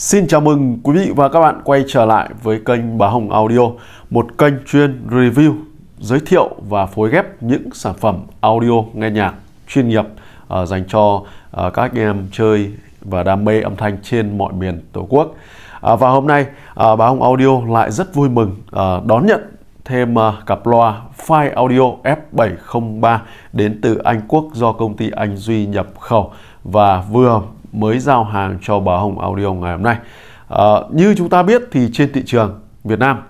Xin chào mừng quý vị và các bạn quay trở lại với kênh Bà Hồng Audio, một kênh chuyên review, giới thiệu và phối ghép những sản phẩm audio nghe nhạc chuyên nghiệp uh, dành cho uh, các anh em chơi và đam mê âm thanh trên mọi miền Tổ quốc. Uh, và hôm nay uh, Bà Hồng Audio lại rất vui mừng uh, đón nhận thêm uh, cặp loa file audio F703 đến từ Anh Quốc do công ty Anh Duy nhập khẩu và vừa mới giao hàng cho bà Hồng Audio ngày hôm nay. À, như chúng ta biết thì trên thị trường Việt Nam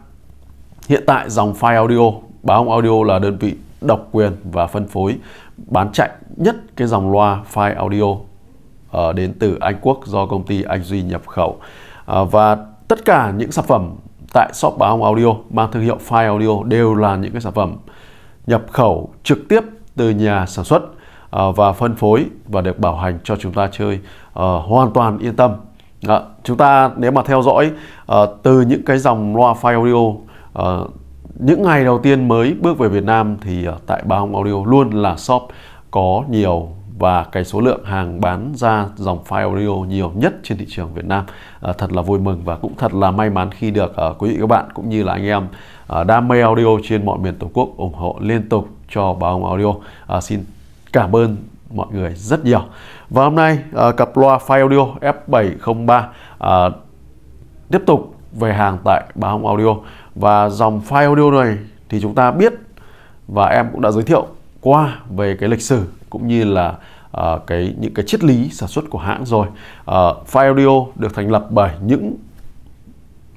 hiện tại dòng file audio bà Hồng Audio là đơn vị độc quyền và phân phối bán chạy nhất cái dòng loa file audio uh, đến từ Anh Quốc do công ty Anh Duy nhập khẩu uh, và tất cả những sản phẩm tại shop báo Hồng audio mang thương hiệu file audio đều là những cái sản phẩm nhập khẩu trực tiếp từ nhà sản xuất Ờ, và phân phối và được bảo hành cho chúng ta chơi ờ, hoàn toàn yên tâm đó. Dạ, chúng ta nếu mà theo dõi ờ, từ những cái dòng loa file audio những ngày đầu tiên mới bước về Việt Nam thì tại Ba Hông Audio luôn là shop có nhiều và cái số lượng hàng bán ra dòng file audio nhiều nhất trên thị trường Việt Nam à, thật là vui mừng và cũng thật là may mắn khi được à, quý vị các bạn cũng như là anh em à, đam mê audio trên mọi miền tổ quốc ủng hộ liên tục cho bà ông audio à, xin cảm ơn mọi người rất nhiều và hôm nay uh, cặp loa file audio F703 uh, ờ, tiếp tục về hàng tại Bà Hồng Audio và dòng file audio này thì chúng ta biết và em cũng đã giới thiệu qua về cái lịch sử cũng như là uh, cái những cái triết lý sản xuất của hãng rồi uh, file audio được thành lập bởi những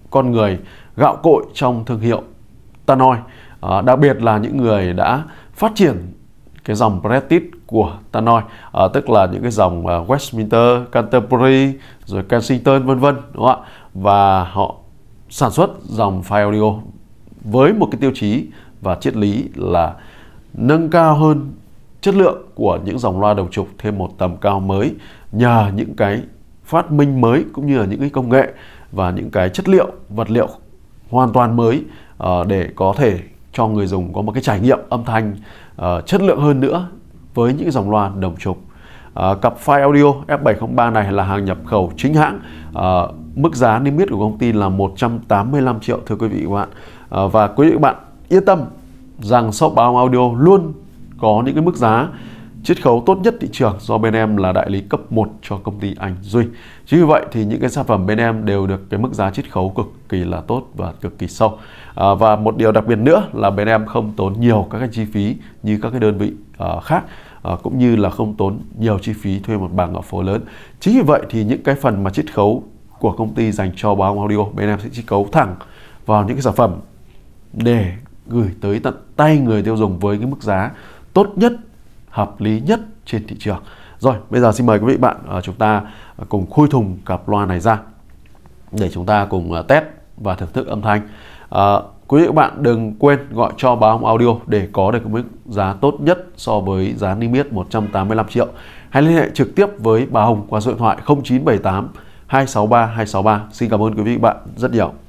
con người gạo cội trong thương hiệu Tanoi uh, đặc biệt là những người đã phát triển cái dòng Brexit của tanoi à, tức là những cái dòng uh, Westminster, Canterbury, rồi Kensington vân vân đúng không ạ và họ sản xuất dòng file audio với một cái tiêu chí và triết lý là nâng cao hơn chất lượng của những dòng loa đầu trục thêm một tầm cao mới nhờ những cái phát minh mới cũng như là những cái công nghệ và những cái chất liệu vật liệu hoàn toàn mới uh, để có thể cho người dùng có một cái trải nghiệm âm thanh uh, chất lượng hơn nữa với những dòng loa đồng trục. Uh, ờ, cặp file audio F703 này là hàng nhập khẩu chính hãng. Uh, mức giá niêm yết của công ty là 185 triệu thưa quý vị và các bạn. Uh, và quý vị và các bạn yên tâm rằng shop báo audio luôn có những cái mức giá chiết khấu tốt nhất thị trường do bên em là đại lý cấp 1 cho công ty Anh Duy. Chính vì vậy thì những cái sản phẩm bên em đều được cái mức giá chiết khấu cực kỳ là tốt và cực kỳ sâu. À, và một điều đặc biệt nữa là bên em không tốn nhiều các cái chi phí như các cái đơn vị uh, khác À, cũng như là không tốn nhiều chi phí thuê một bảng ở phố lớn. Chính vì vậy thì những cái phần mà chiết khấu của công ty dành cho báo audio bên em sẽ chiết khấu thẳng vào những cái sản phẩm để gửi tới tận tay người tiêu dùng với cái mức giá tốt nhất hợp lý nhất trên thị trường. Rồi, bây giờ xin mời quý vị bạn ờ, chúng ta ờ, cùng khui thùng cặp loa này ra để chúng ta cùng ờ, test và thưởng thức âm thanh. À, quý vị bạn đừng quên gọi cho báo hồng audio để có được mức giá tốt nhất so với giá niêm yết 185 triệu. Hãy liên hệ trực tiếp với bà Hồng qua số điện thoại 0978 263 263. Xin cảm ơn quý vị bạn rất nhiều.